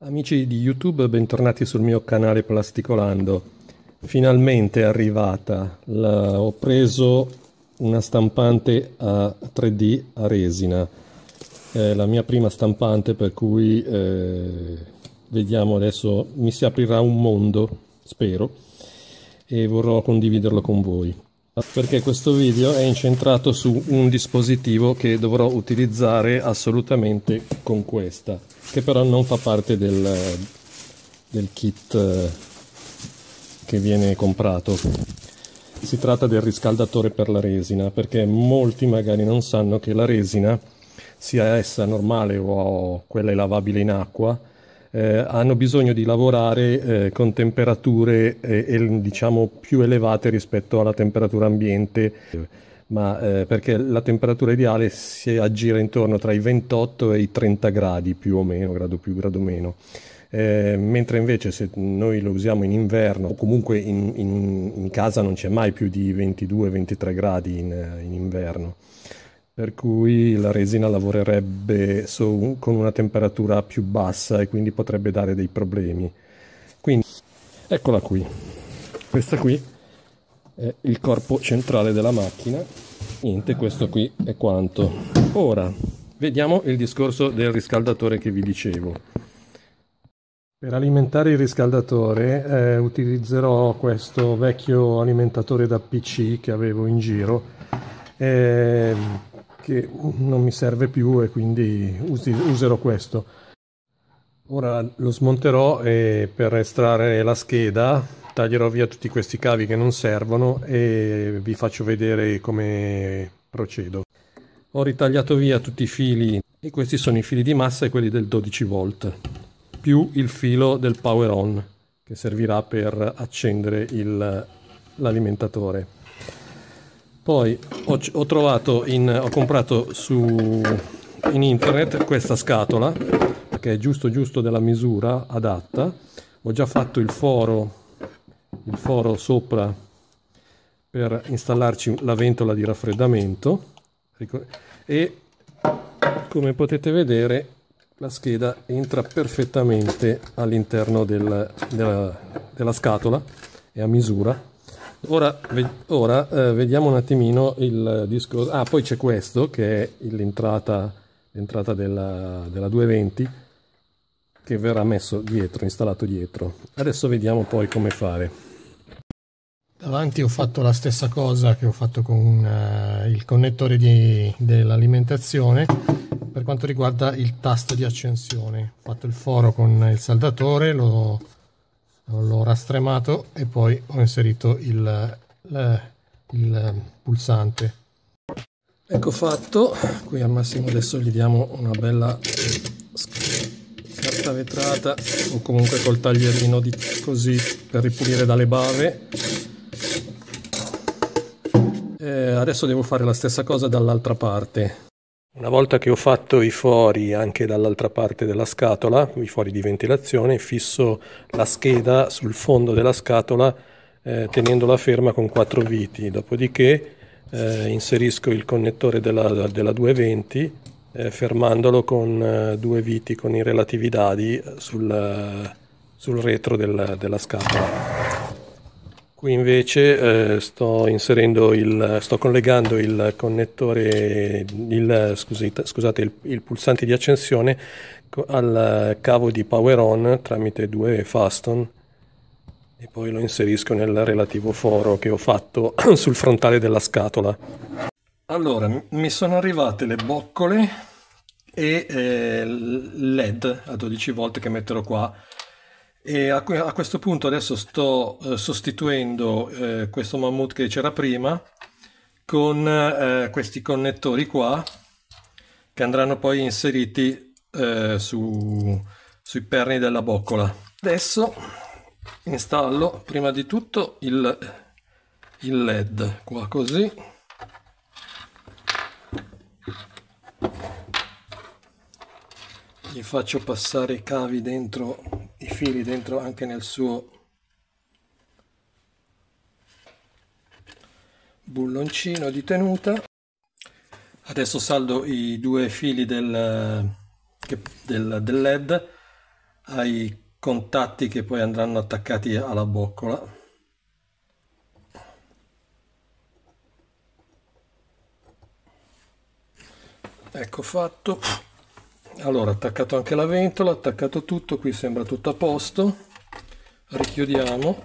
Amici di YouTube, bentornati sul mio canale Plasticolando. Finalmente è arrivata. La... Ho preso una stampante a 3D a resina. È la mia prima stampante per cui eh, vediamo adesso mi si aprirà un mondo, spero e vorrò condividerlo con voi perché questo video è incentrato su un dispositivo che dovrò utilizzare assolutamente con questa che però non fa parte del, del kit eh, che viene comprato si tratta del riscaldatore per la resina perché molti magari non sanno che la resina sia essa normale o quella lavabile in acqua eh, hanno bisogno di lavorare eh, con temperature eh, diciamo più elevate rispetto alla temperatura ambiente, ma eh, perché la temperatura ideale si aggira intorno tra i 28 e i 30 gradi più o meno, grado più, grado meno. Eh, mentre invece se noi lo usiamo in inverno o comunque in, in, in casa non c'è mai più di 22-23 gradi in, in inverno per cui la resina lavorerebbe su, con una temperatura più bassa e quindi potrebbe dare dei problemi. Quindi eccola qui, questa qui è il corpo centrale della macchina, niente questo qui è quanto. Ora vediamo il discorso del riscaldatore che vi dicevo. Per alimentare il riscaldatore eh, utilizzerò questo vecchio alimentatore da PC che avevo in giro. Eh, che non mi serve più e quindi userò questo. Ora lo smonterò e per estrarre la scheda taglierò via tutti questi cavi che non servono e vi faccio vedere come procedo. Ho ritagliato via tutti i fili e questi sono i fili di massa e quelli del 12 volt più il filo del power on che servirà per accendere l'alimentatore. Poi ho, ho trovato, in, ho comprato su, in internet questa scatola, che è giusto giusto della misura adatta. Ho già fatto il foro, il foro sopra per installarci la ventola di raffreddamento e come potete vedere la scheda entra perfettamente all'interno del, della, della, scatola è a misura Ora, ora eh, vediamo un attimino il discorso. Ah, poi c'è questo che è l'entrata, della, della 220 che verrà messo dietro, installato dietro. Adesso vediamo poi come fare. Davanti ho fatto la stessa cosa che ho fatto con uh, il connettore dell'alimentazione per quanto riguarda il tasto di accensione. Ho fatto il foro con il saldatore, lo l'ho rastremato e poi ho inserito il, il, il pulsante ecco fatto qui al massimo adesso gli diamo una bella carta vetrata o comunque col taglierino di così per ripulire dalle bave e adesso devo fare la stessa cosa dall'altra parte una volta che ho fatto i fori anche dall'altra parte della scatola, i fori di ventilazione, fisso la scheda sul fondo della scatola eh, tenendola ferma con quattro viti, dopodiché eh, inserisco il connettore della, della 220 eh, fermandolo con eh, due viti con i relativi dadi sul, eh, sul retro del, della scatola. Qui invece eh, sto inserendo il, sto collegando il connettore, il, scusate, scusate il, il, pulsante di accensione al cavo di power on tramite due faston e poi lo inserisco nel relativo foro che ho fatto sul frontale della scatola. Allora, mi sono arrivate le boccole e eh, LED a 12 volt che metterò qua e a, que- a, questo punto adesso sto eh, sostituendo eh, questo mammut che c'era prima con eh, questi connettori qua che andranno poi inseriti eh, su, sui perni della boccola. Adesso installo prima di tutto il, il led qua così. Gli faccio passare i cavi dentro i fili dentro anche nel suo bulloncino di tenuta adesso saldo i due fili del, del, del led ai contatti che poi andranno attaccati alla boccola ecco fatto allora attaccato anche la ventola attaccato tutto qui sembra tutto a posto richiudiamo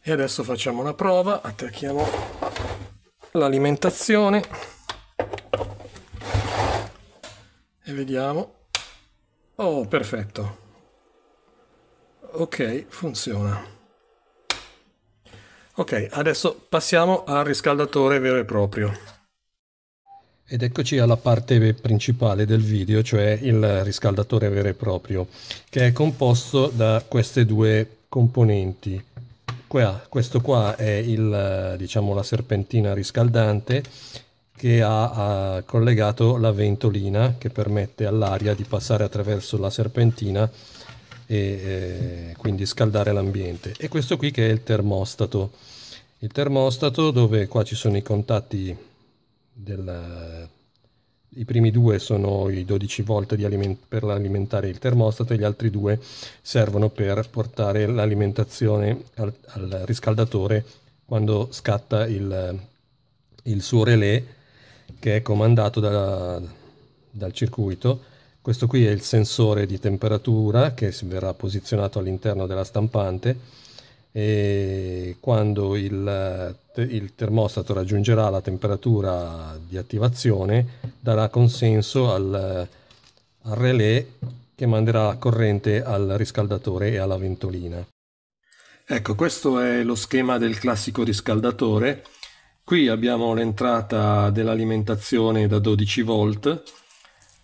e adesso facciamo una prova attacchiamo l'alimentazione e vediamo oh perfetto ok, funziona. Ok, adesso passiamo al riscaldatore vero e proprio. Ed eccoci alla parte principale del video, cioè il riscaldatore vero e proprio, che è composto da queste due componenti. Qua, questo qua è il, diciamo, la serpentina riscaldante che ha, ha collegato la ventolina che permette all'aria di passare attraverso la serpentina e eh, quindi scaldare l'ambiente. E questo qui che è il termostato. Il termostato dove qua ci sono i contatti del... I primi due sono i 12 volt aliment- per alimentare il termostato e gli altri due servono per portare l'alimentazione al, al riscaldatore quando scatta il, il, suo relè che è comandato da, dal circuito questo qui è il sensore di temperatura che verrà posizionato all'interno della stampante e quando il, il, termostato raggiungerà la temperatura di attivazione darà consenso al, al relè che manderà corrente al riscaldatore e alla ventolina. Ecco, questo è lo schema del classico riscaldatore. Qui abbiamo l'entrata dell'alimentazione da 12 volt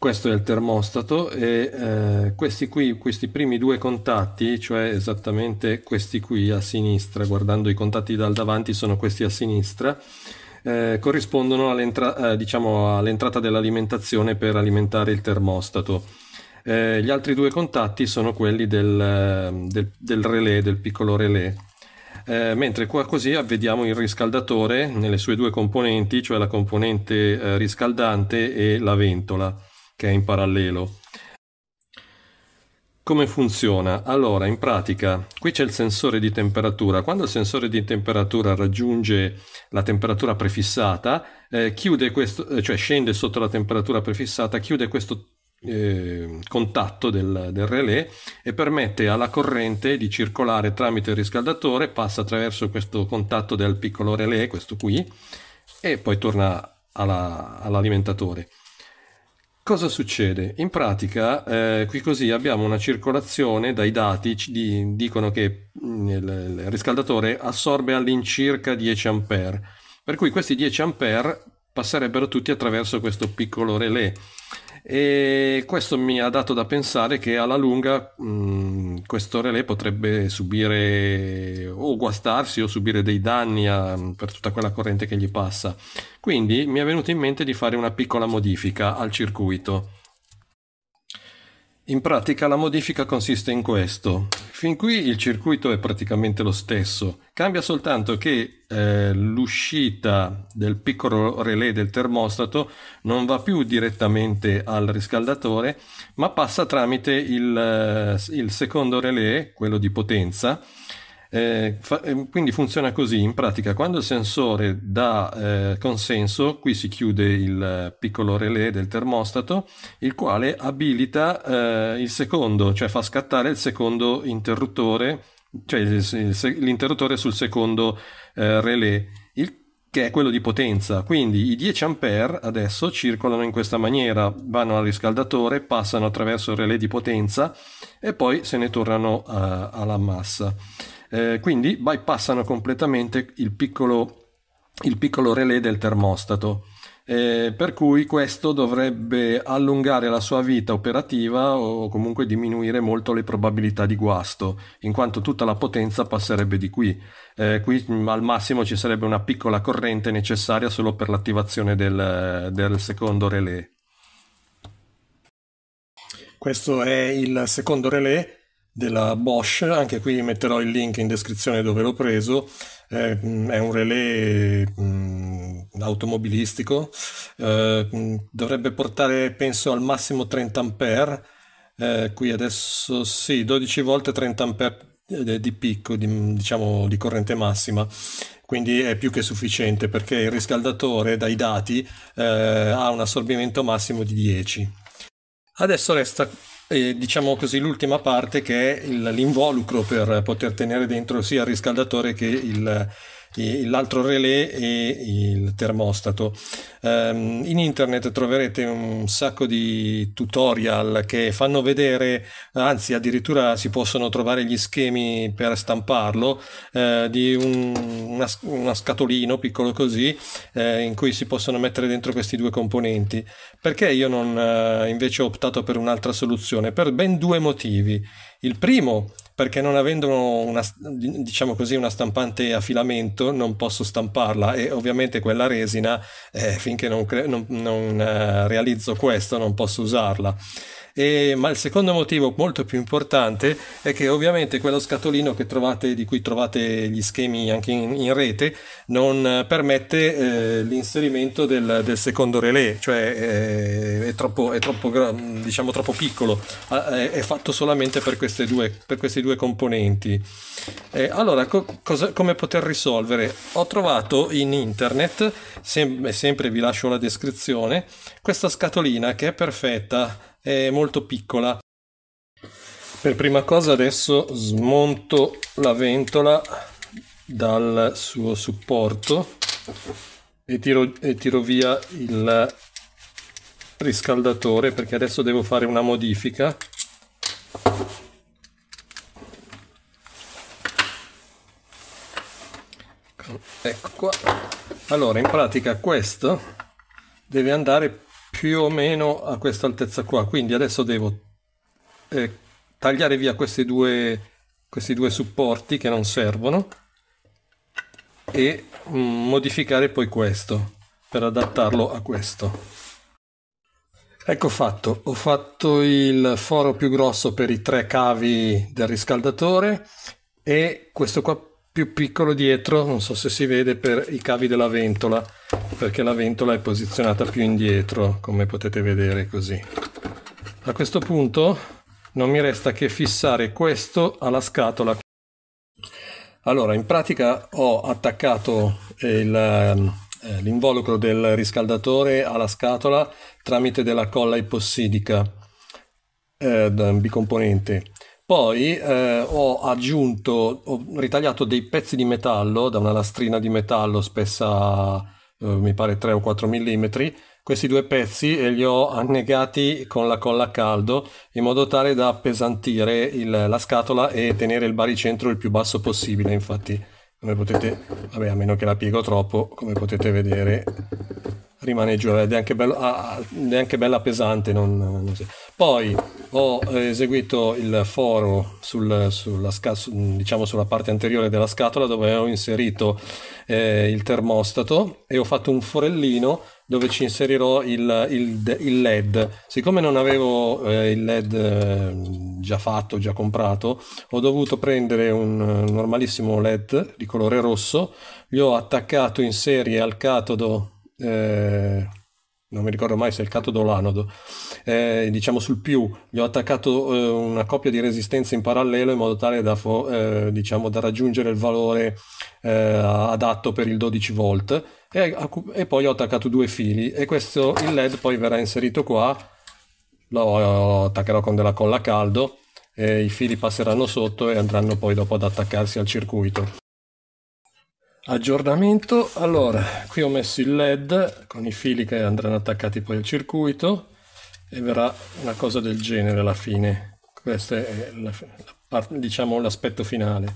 questo è il termostato e eh, questi qui, questi primi due contatti, cioè esattamente questi qui a sinistra, guardando i contatti dal davanti sono questi a sinistra, eh, corrispondono all'entra- eh, diciamo all'entrata dell'alimentazione per alimentare il termostato. Eh, gli altri due contatti sono quelli del, ehm, del, del relè, del piccolo relè. Eh, mentre qua così vediamo il riscaldatore nelle sue due componenti, cioè la componente eh, riscaldante e la ventola che è in parallelo. Come funziona? Allora, in pratica, qui c'è il sensore di temperatura. Quando il sensore di temperatura raggiunge la temperatura prefissata, eh, questo, eh, cioè scende sotto la temperatura prefissata, chiude questo eh, contatto del, del, relè e permette alla corrente di circolare tramite il riscaldatore, passa attraverso questo contatto del piccolo relè, questo qui, e poi torna alla, all'alimentatore. Cosa succede? In pratica, eh, qui così abbiamo una circolazione dai dati, di, dicono che mm, il, il riscaldatore assorbe all'incirca 10 A, per cui questi 10 A passerebbero tutti attraverso questo piccolo relè e questo mi ha dato da pensare che alla lunga mh, mm, questo relè potrebbe subire o guastarsi o subire dei danni a, per tutta quella corrente che gli passa. Quindi mi è venuto in mente di fare una piccola modifica al circuito. In pratica la modifica consiste in questo. Fin qui il circuito è praticamente lo stesso, cambia soltanto che eh, l'uscita del piccolo relè del termostato non va più direttamente al riscaldatore, ma passa tramite il, eh, il secondo relè, quello di potenza, eh, fa, eh, quindi funziona così, in pratica quando il sensore dà eh, consenso, qui si chiude il eh, piccolo relè del termostato, il quale abilita eh, il secondo, cioè fa scattare il secondo interruttore, cioè l'interruttore sul secondo eh, relè, il, che è quello di potenza. Quindi i 10 A adesso circolano in questa maniera, vanno al riscaldatore, passano attraverso il relè di potenza e poi se ne tornano alla massa eh, quindi bypassano completamente il piccolo, il piccolo relè del termostato. Eh, per cui questo dovrebbe allungare la sua vita operativa o comunque diminuire molto le probabilità di guasto, in quanto tutta la potenza passerebbe di qui. Eh, qui mm, al massimo ci sarebbe una piccola corrente necessaria solo per l'attivazione del, del secondo relè. Questo è il secondo relè della Bosch, anche qui metterò il link in descrizione dove l'ho preso, eh, mm, è un relè mm, automobilistico, eh, mm, dovrebbe portare penso al massimo 30 ampere, eh, qui adesso sì, 12 volte 30 ampere di picco, di, diciamo di corrente massima, quindi è più che sufficiente perché il riscaldatore dai dati ha un assorbimento massimo di 10. Adesso resta eh, diciamo così, l'ultima parte che è l'involucro per poter tenere dentro sia il riscaldatore che il l'altro relè e il termostato. Um, in internet troverete un sacco di tutorial che fanno vedere, anzi addirittura si possono trovare gli schemi per stamparlo, eh, di un, una, una, scatolino piccolo così, eh, in cui si possono mettere dentro questi due componenti. Perché io non eh, invece ho optato per un'altra soluzione? Per ben due motivi. Il primo perché non avendo una, diciamo così, una, stampante a filamento non posso stamparla e ovviamente quella resina eh, finché non, non, non eh, realizzo questo non posso usarla e, ma il secondo motivo molto più importante è che ovviamente quello scatolino trovate, di cui trovate gli schemi anche in, in rete non permette eh, l'inserimento del, del, secondo relè, cioè eh, è, troppo, è troppo, diciamo, troppo piccolo, è, è, fatto solamente per, queste due, per questi due componenti. Eh, allora, co- cosa, come poter risolvere? Ho trovato in internet, sem- sempre vi lascio la descrizione, questa scatolina che è perfetta, è molto piccola. Per prima cosa adesso smonto la ventola dal suo supporto e tiro, e tiro via il riscaldatore perché adesso devo fare una modifica ecco qua allora in pratica questo deve andare più o meno a questa altezza qua quindi adesso devo eh, tagliare via questi due, questi due supporti che non servono e mm, modificare poi questo per adattarlo a questo Ecco fatto, ho fatto il foro più grosso per i tre cavi del riscaldatore e questo qua più piccolo dietro, non so se si vede per i cavi della ventola, perché la ventola è posizionata più indietro, come potete vedere così. A questo punto non mi resta che fissare questo alla scatola. Allora, in pratica ho attaccato eh, eh, l'involucro del riscaldatore alla scatola tramite della colla ipossidica eh, bicomponente poi eh, ho aggiunto, ho ritagliato dei pezzi di metallo da una lastrina di metallo spessa eh, mi pare 3 o 4 mm, questi due pezzi e eh, li ho annegati con la colla a caldo in modo tale da appesantire il, la scatola e tenere il baricentro il più basso possibile, infatti come potete, vabbè a meno che la piego troppo, come potete vedere rimane ed è anche, bello, ah, ah, è anche bella pesante. Non, non so. Poi ho eh, eseguito il foro sul, sulla, diciamo sulla, parte anteriore della scatola dove ho inserito eh, il termostato e ho fatto un forellino dove ci inserirò il, il, il led siccome non avevo eh, il led eh, già fatto già comprato ho dovuto prendere un, un eh, normalissimo led di colore rosso gli ho attaccato in serie al catodo eh, non mi ricordo mai se è il catodo o l'anodo, eh, diciamo sul più, gli ho attaccato eh, una coppia di resistenze in parallelo in modo tale da, fo- eh, diciamo, da raggiungere il valore eh, adatto per il 12 volt e, a, e, poi ho attaccato due fili e questo il led poi verrà inserito qua, lo, lo attaccherò con della colla a caldo, e i fili passeranno sotto e andranno poi dopo ad attaccarsi al circuito aggiornamento allora qui ho messo il led con i fili che andranno attaccati poi al circuito e verrà una cosa del genere alla fine questo è la, la, diciamo l'aspetto finale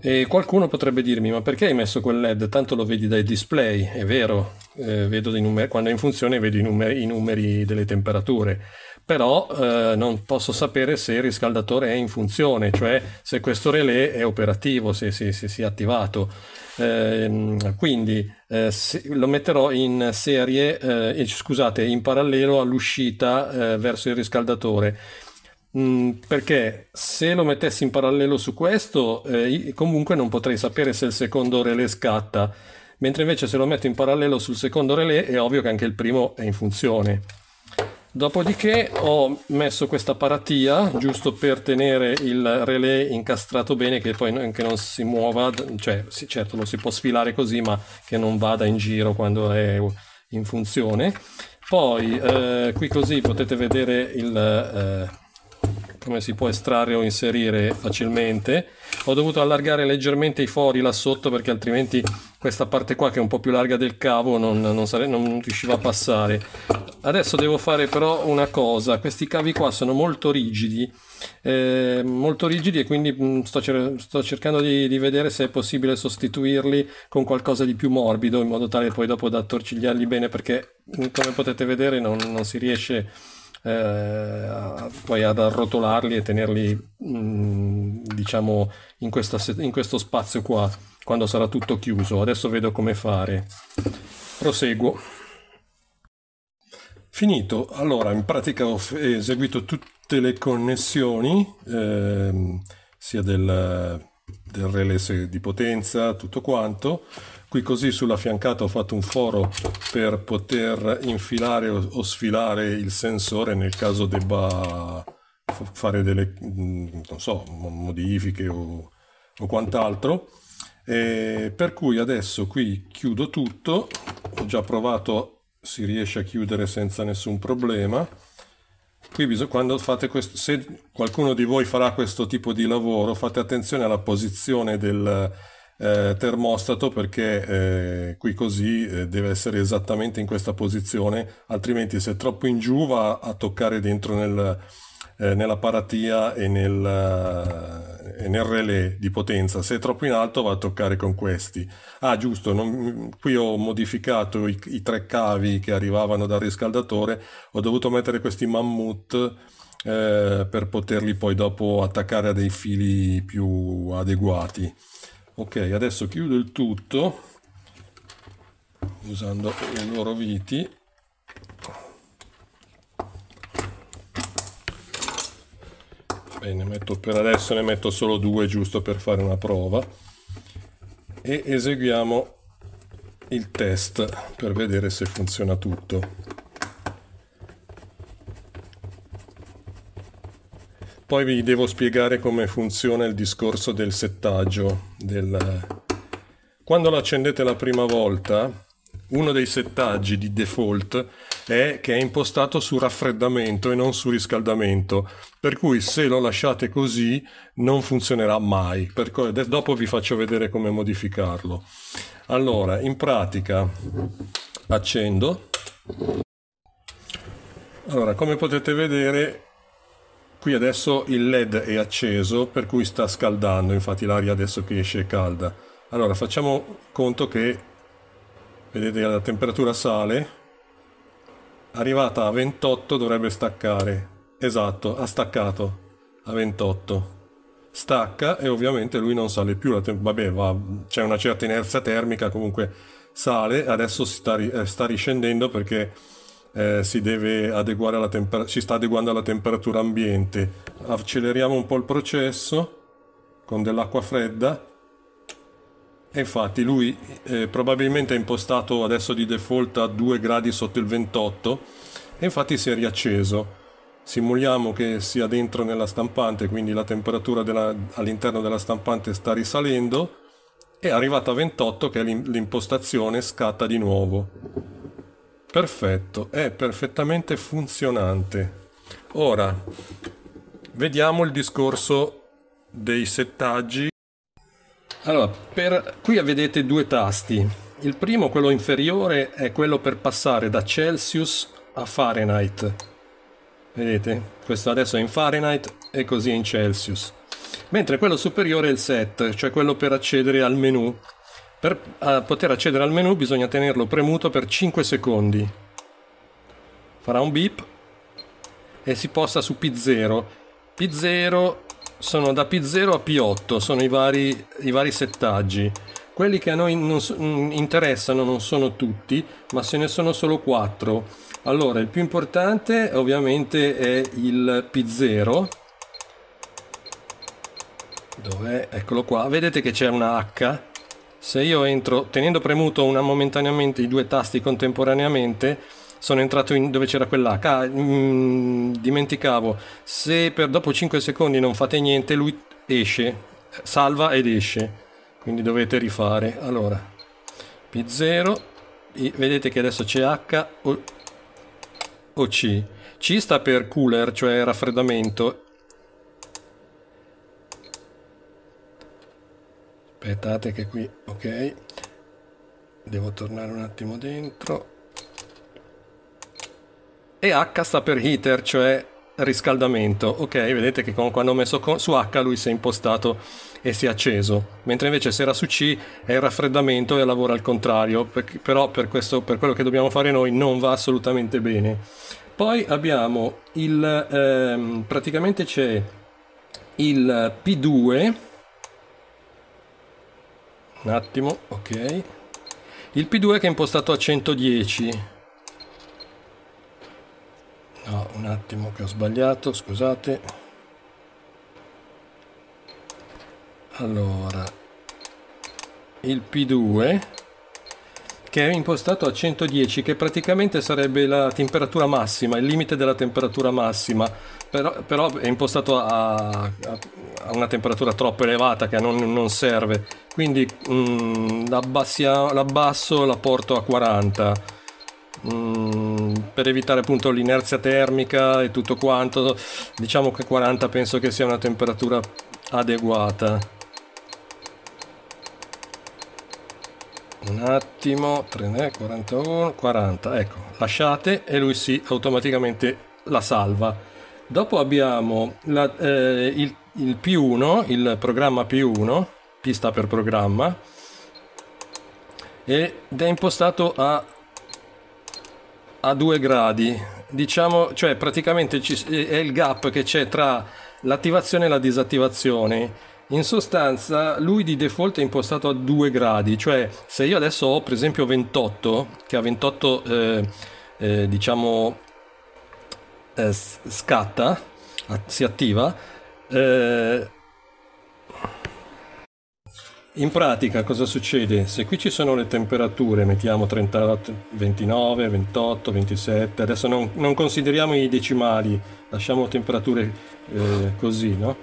e qualcuno potrebbe dirmi: Ma perché hai messo quel LED? Tanto lo vedi dai display, è vero, eh, vedo dei numeri, quando è in funzione vedo i numeri, i numeri delle temperature però eh, non posso sapere se il riscaldatore è in funzione, cioè se questo relè è operativo, se si è attivato. Eh, quindi eh, se, lo metterò in serie, eh, scusate, in parallelo all'uscita eh, verso il riscaldatore. Mm, perché se lo mettessi in parallelo su questo, eh, comunque non potrei sapere se il secondo relè scatta, mentre invece se lo metto in parallelo sul secondo relè è ovvio che anche il primo è in funzione. Dopodiché ho messo questa paratia giusto per tenere il relè incastrato bene che poi che non si muova, cioè sì, certo lo si può sfilare così ma che non vada in giro quando è in funzione. Poi eh, qui così potete vedere il, eh, come si può estrarre o inserire facilmente. Ho dovuto allargare leggermente i fori là sotto perché altrimenti questa parte qua che è un po' più larga del cavo non, non, sare- non riusciva a passare. Adesso devo fare però una cosa, questi cavi qua sono molto rigidi, eh, molto rigidi e quindi mm, sto, cer- sto, cercando di, di vedere se è possibile sostituirli con qualcosa di più morbido in modo tale poi dopo da attorcigliarli bene perché mm, come potete vedere non, non si riesce eh, poi ad arrotolarli e tenerli mh, mm, diciamo in, questa, in questo spazio qua quando sarà tutto chiuso adesso vedo come fare proseguo finito allora in pratica ho eseguito tutte le connessioni eh, sia del, del relay di potenza tutto quanto Qui così sulla fiancata ho fatto un foro per poter infilare o, sfilare il sensore nel caso debba fare delle, mm, non so, modifiche o, o quant'altro. E per cui adesso qui chiudo tutto, ho già provato, si riesce a chiudere senza nessun problema. Qui bisogna, quando fate questo, se qualcuno di voi farà questo tipo di lavoro, fate attenzione alla posizione del, eh, termostato perché eh, qui così eh, deve essere esattamente in questa posizione, altrimenti se è troppo in giù va a toccare dentro nel, eh, nella paratia e nel, eh, e nel, relay di potenza, se è troppo in alto va a toccare con questi. Ah giusto, non, qui ho modificato i, i tre cavi che arrivavano dal riscaldatore, ho dovuto mettere questi mammut. Eh, per poterli poi dopo attaccare a dei fili più adeguati ok adesso chiudo il tutto usando le loro viti bene metto per adesso ne metto solo due giusto per fare una prova e eseguiamo il test per vedere se funziona tutto Poi vi devo spiegare come funziona il discorso del settaggio, del... Quando la accendete la prima volta, uno dei settaggi di default è che è impostato su raffreddamento e non su riscaldamento, per cui se lo lasciate così non funzionerà mai. Per cui, dopo vi faccio vedere come modificarlo. Allora, in pratica accendo. Allora, come potete vedere Qui adesso il led è acceso per cui sta scaldando, infatti l'aria adesso che esce è calda. Allora facciamo conto che, vedete la temperatura sale, arrivata a 28 dovrebbe staccare, esatto, ha staccato a 28 stacca e ovviamente lui non sale più, la vabbè va, c'è una certa inerzia termica, comunque sale, adesso sta, ri eh, sta riscendendo perché eh, si, si sta adeguando alla temperatura ambiente. Acceleriamo un po' il processo con dell'acqua fredda e infatti lui eh, probabilmente è impostato adesso di default a 2 gradi sotto il 28 e infatti si è riacceso. Simuliamo che sia dentro nella stampante, quindi la temperatura all'interno della stampante sta risalendo e arrivata a 28 che l'impostazione scatta di nuovo. Perfetto, è perfettamente funzionante. Ora, vediamo il discorso dei settaggi. Allora, per, qui vedete due tasti. Il primo, quello inferiore, è quello per passare da Celsius a Fahrenheit. Vedete? Questo adesso è in Fahrenheit e così è in Celsius. Mentre quello superiore è il set, cioè quello per accedere al menu per eh, poter accedere al menu bisogna tenerlo premuto per 5 secondi. Farà un beep e si posta su P0. P0 sono da P0 a P8, sono i vari, i vari settaggi. Quelli che a noi non, mm, interessano non sono tutti, ma se ne sono solo 4. Allora, il più importante ovviamente è il P0. Dov'è? Eccolo qua. Vedete che c'è una H se io entro tenendo premuto una momentaneamente i due tasti contemporaneamente, sono entrato in dove c'era quell'H, ah, mm, dimenticavo, se per dopo 5 secondi non fate niente lui esce, salva ed esce, quindi dovete rifare. Allora, P0, vedete che adesso c'è H o, o C. C sta per cooler, cioè raffreddamento, aspettate che qui ok devo tornare un attimo dentro e H sta per heater cioè riscaldamento ok vedete che con, quando ho messo con, su H lui si è impostato e si è acceso mentre invece se era su C è il raffreddamento e lavora al contrario per, però per, questo, per quello che dobbiamo fare noi non va assolutamente bene poi abbiamo il ehm, praticamente c'è il P2 un attimo ok il P2 che è impostato a 110 no un attimo che ho sbagliato scusate allora il P2 che è impostato a 110 che praticamente sarebbe la temperatura massima, il limite della temperatura massima però, però è impostato a, a, una temperatura troppo elevata che non, non serve quindi mm, l'abbasso la porto a 40 mm, per evitare appunto l'inerzia termica e tutto quanto diciamo che 40 penso che sia una temperatura adeguata un attimo 3 41 40 ecco lasciate e lui si automaticamente la salva dopo abbiamo la, eh, il, il P1 il programma P1 pista per programma ed è impostato a a due gradi diciamo cioè praticamente ci, è il gap che c'è tra l'attivazione e la disattivazione in sostanza lui di default è impostato a 2 gradi, cioè se io adesso ho per esempio 28, che a 28 eh, eh, diciamo eh, scatta, si attiva, eh, in pratica cosa succede? Se qui ci sono le temperature, mettiamo 38, 29, 28, 27, adesso non, non consideriamo i decimali, lasciamo temperature eh, così, no?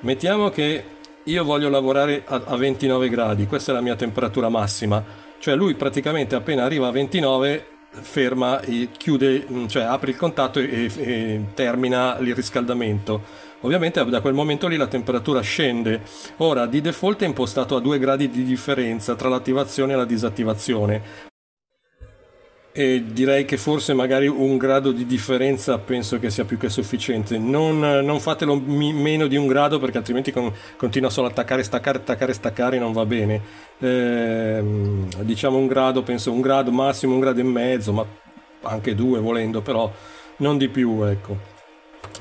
Mettiamo che io voglio lavorare a, a 29 gradi, questa è la mia temperatura massima, cioè lui praticamente appena arriva a 29 ferma, e chiude, mm, cioè apre il contatto e, e, termina il riscaldamento. Ovviamente da quel momento lì la temperatura scende. Ora di default è impostato a 2 gradi di differenza tra l'attivazione e la disattivazione, e direi che forse magari un grado di differenza penso che sia più che sufficiente. Non, non fatelo mi, meno di un grado perché altrimenti con, continua solo a attaccare, staccare, attaccare, staccare non va bene. Eh, diciamo un grado, penso un grado massimo, un grado e mezzo, ma anche due volendo, però non di più, ecco.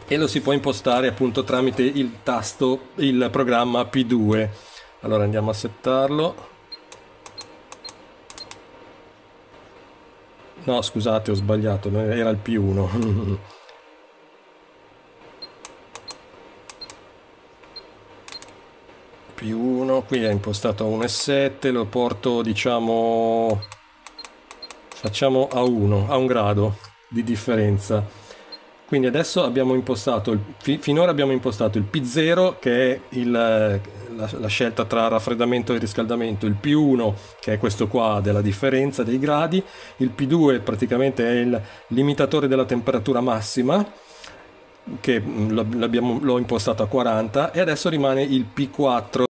E lo si può impostare appunto tramite il tasto, il programma P2. Allora andiamo a settarlo. No, scusate, ho sbagliato, era il P1. P1, qui è impostato a 1,7, lo porto, diciamo, facciamo a 1, a un grado di differenza. Quindi adesso abbiamo impostato, finora abbiamo impostato il P0 che è il la, la, scelta tra raffreddamento e riscaldamento, il P1 che è questo qua della differenza dei gradi, il P2 praticamente è il limitatore della temperatura massima che mm, l'ho impostato a 40 e adesso rimane il P4.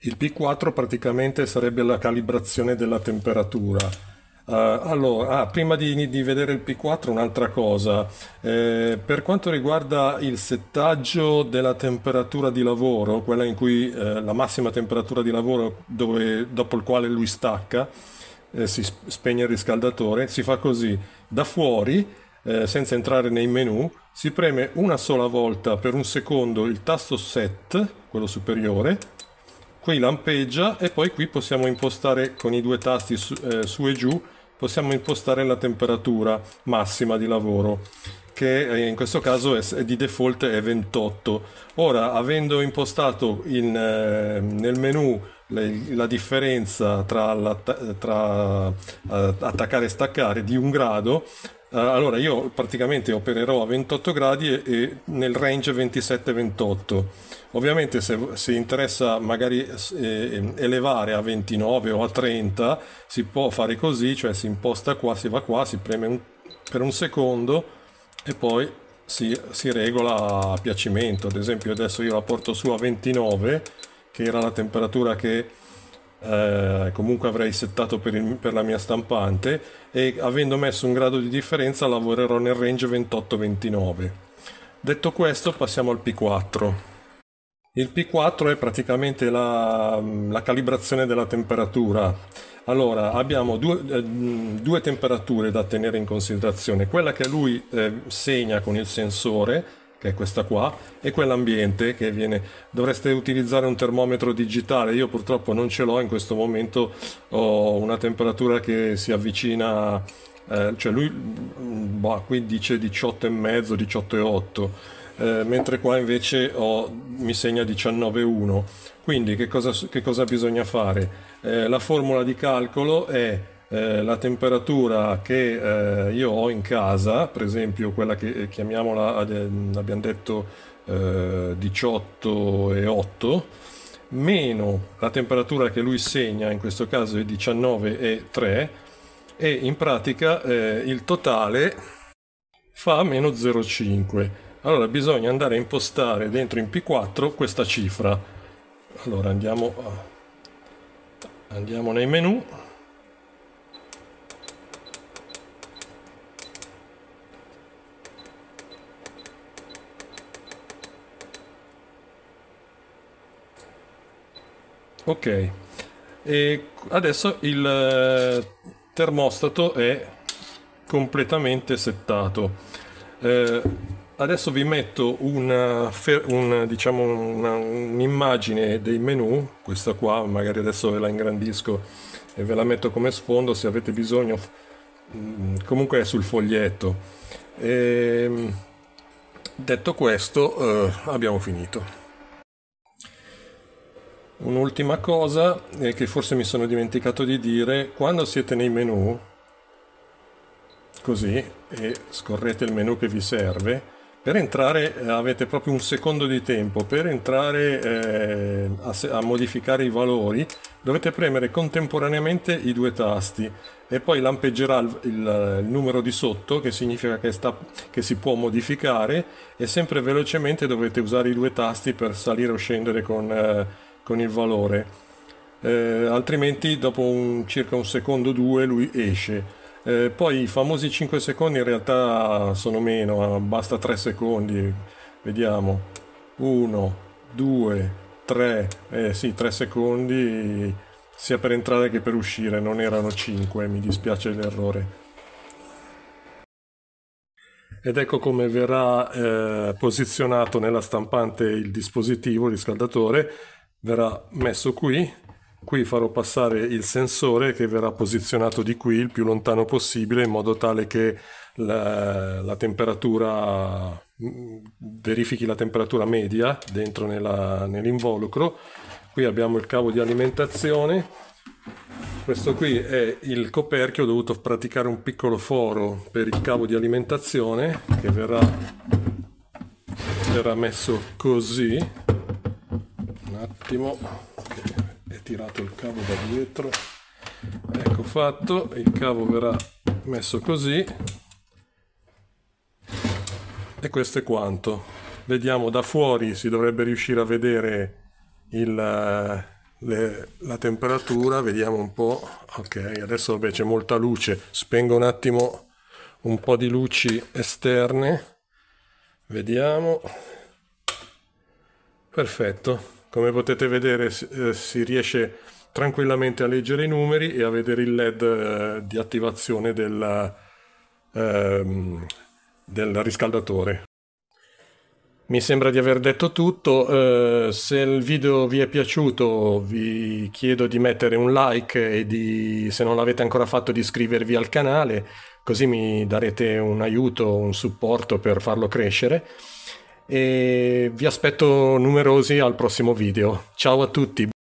Il P4 praticamente sarebbe la calibrazione della temperatura Uh, allora, ah, prima di, di, vedere il P4 un'altra cosa, eh, per quanto riguarda il settaggio della temperatura di lavoro, quella in cui eh, la massima temperatura di lavoro dove, dopo il quale lui stacca, eh, si spegne il riscaldatore, si fa così, da fuori, eh, senza entrare nei menu, si preme una sola volta per un secondo il tasto set, quello superiore, qui lampeggia e poi qui possiamo impostare con i due tasti su, eh, su e giù possiamo impostare la temperatura massima di lavoro che eh, in questo caso è, di default è 28 ora avendo impostato in, eh, nel menu la differenza tra, la, tra, eh, attaccare e staccare di un grado eh, allora io praticamente opererò a 28 gradi e, e nel range 27-28. Ovviamente se, se, interessa magari eh, elevare a 29 o a 30 si può fare così, cioè si imposta qua, si va qua, si preme un, per un secondo e poi si, si regola a piacimento. Ad esempio adesso io la porto su a 29 che era la temperatura che eh, comunque avrei settato per, il, per, la mia stampante e avendo messo un grado di differenza lavorerò nel range 28-29. Detto questo passiamo al P4. Il P4 è praticamente la, mm, la calibrazione della temperatura. Allora, abbiamo due, eh, mm, due, temperature da tenere in considerazione. Quella che lui eh, segna con il sensore che è questa qua, e quell'ambiente che viene... Dovreste utilizzare un termometro digitale, io purtroppo non ce l'ho in questo momento, ho una temperatura che si avvicina, eh, cioè lui mm, bah, qui dice 18,5, 18,8. Eh, mentre qua invece ho, mi segna 19,1 quindi che cosa, che cosa bisogna fare? Eh, la formula di calcolo è eh, la temperatura che eh, io ho in casa, per esempio quella che eh, chiamiamola, eh, abbiamo detto, eh, 18 e 8, meno la temperatura che lui segna, in questo caso è 19 e 3, e in pratica eh, il totale fa meno 0,5. Allora bisogna andare a impostare dentro in P4 questa cifra. Allora andiamo, andiamo nei menu, Ok, e adesso il eh, termostato è completamente settato. Eh, adesso vi metto una, un, diciamo una, un'immagine dei menu, questa qua, magari adesso ve la ingrandisco e ve la metto come sfondo se avete bisogno, mm, comunque è sul foglietto. E, ehm, detto questo, eh, abbiamo finito. Un'ultima cosa eh, che forse mi sono dimenticato di dire, quando siete nei menu, così, e scorrete il menu che vi serve, per entrare eh, avete proprio un secondo di tempo, per entrare eh, a, a modificare i valori dovete premere contemporaneamente i due tasti e poi lampeggerà il, il, il numero di sotto che significa che, sta, che, si può modificare e sempre velocemente dovete usare i due tasti per salire o scendere con eh, con il valore. Eh, altrimenti dopo un, circa un secondo o due lui esce. Eh, poi i famosi 5 secondi in realtà sono meno, eh, basta 3 secondi. Vediamo. 1, 2, 3, eh sì, 3 secondi sia per entrare che per uscire, non erano 5, mi dispiace l'errore. Ed ecco come verrà eh, posizionato nella stampante il dispositivo, il riscaldatore, verrà messo qui, qui farò passare il sensore che verrà posizionato di qui il più lontano possibile in modo tale che la, la temperatura mm, verifichi la temperatura media dentro nell'involucro nell qui abbiamo il cavo di alimentazione questo qui è il coperchio ho dovuto praticare un piccolo foro per il cavo di alimentazione che verrà, verrà messo così un attimo è tirato il cavo da dietro ecco fatto il cavo verrà messo così e questo è quanto vediamo da fuori si dovrebbe riuscire a vedere il, le, la temperatura vediamo un po' ok adesso vabbè c'è molta luce spengo un attimo un po' di luci esterne vediamo perfetto come potete vedere eh, si riesce tranquillamente a leggere i numeri e a vedere il LED eh, di attivazione del, ehm, del riscaldatore. Mi sembra di aver detto tutto, eh, se il video vi è piaciuto vi chiedo di mettere un like e di, se non l'avete ancora fatto di iscrivervi al canale, così mi darete un aiuto, un supporto per farlo crescere e vi aspetto numerosi al prossimo video. Ciao a tutti!